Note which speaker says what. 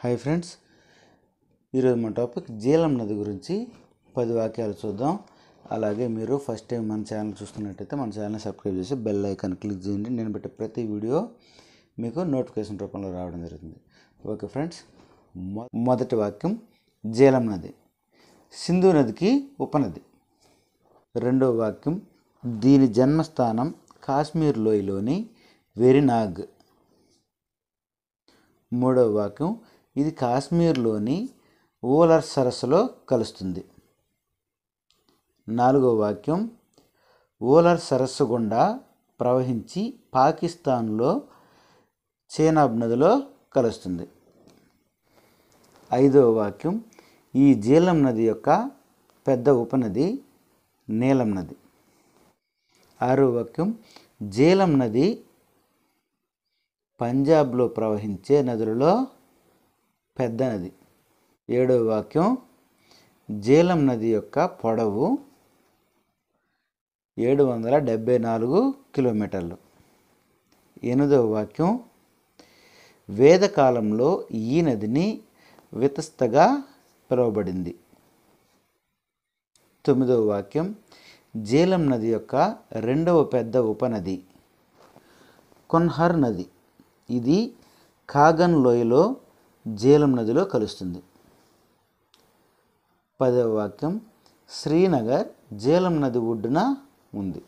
Speaker 1: hi friends ఈరోజు మన topic Jhelum నది గురించి పది వాక్యాలు చూద్దాం అలాగే మీరు ఫస్ట్ టైం మన ఛానల్ చూస్తున్నట్టయితే మన ఛానల్ని సబ్స్క్రైబ్ చేసి బెల్ ఐకాన్ క్లిక్ చేయండి నేను పెట్టే ప్రతి వీడియో మీకు నోటిఫికేషన్ రూపంలో రావడం జరుగుతుంది ఓకే ఫ్రెండ్స్ మొదటి వాక్యం జీలం నది సింధు నదికి ఉపనది రెండవ వాక్యం దీని జన్మస్థానం కాశ్మీర్ లోయలోని వెరినాగ్ మూడవ వాక్యం ఇది కాశ్మీర్లోని ఓలర్ సరస్సులో కలుస్తుంది నాలుగో వాక్యం ఓలర్ సరస్సు గుండా ప్రవహించి పాకిస్తాన్లో చేనాబ్ నదిలో కలుస్తుంది ఐదో వాక్యం ఈ జీలం నది యొక్క పెద్ద ఉపనది నీలం నది ఆరో వాక్యం జీలం నది పంజాబ్లో ప్రవహించే నదులలో పెద్ద నది ఏడవ వాక్యం జీలం నది యొక్క పొడవు ఏడు వందల డెబ్బై నాలుగు కిలోమీటర్లు ఎనిమిదవ వాక్యం వేదకాలంలో ఈ నదిని వితస్తగా పిలువబడింది తొమ్మిదవ వాక్యం జీలం నది యొక్క రెండవ పెద్ద ఉపనది కొన్హర్ నది ఇది కాగన్ లోయలో జీలం నదిలో కలుస్తుంది పదవ వాక్యం శ్రీనగర్ జీలం నది ఒడ్డున ఉంది